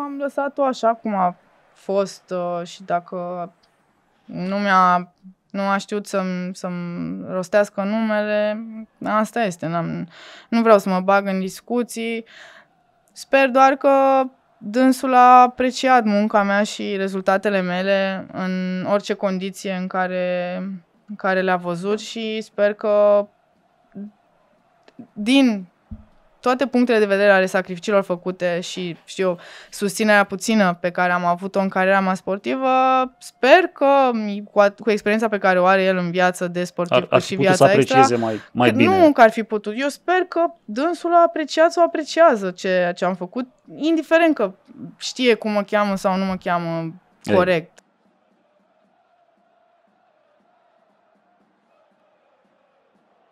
Am lăsat-o așa cum a fost uh, și dacă nu mi-a nu a știut să-mi, să-mi rostească numele, asta este. N-am, nu vreau să mă bag în discuții. Sper doar că dânsul a apreciat munca mea și rezultatele mele în orice condiție în care, în care le-a văzut și sper că din toate punctele de vedere ale sacrificiilor făcute și, știu susținerea puțină pe care am avut-o în cariera mea sportivă, sper că cu, a, cu experiența pe care o are el în viață de sportiv ar, ar și viața să aprecieze extra, mai, mai că bine. Nu că ar fi putut. Eu sper că dânsul a apreciat sau apreciază ceea ce am făcut, indiferent că știe cum mă cheamă sau nu mă cheamă corect.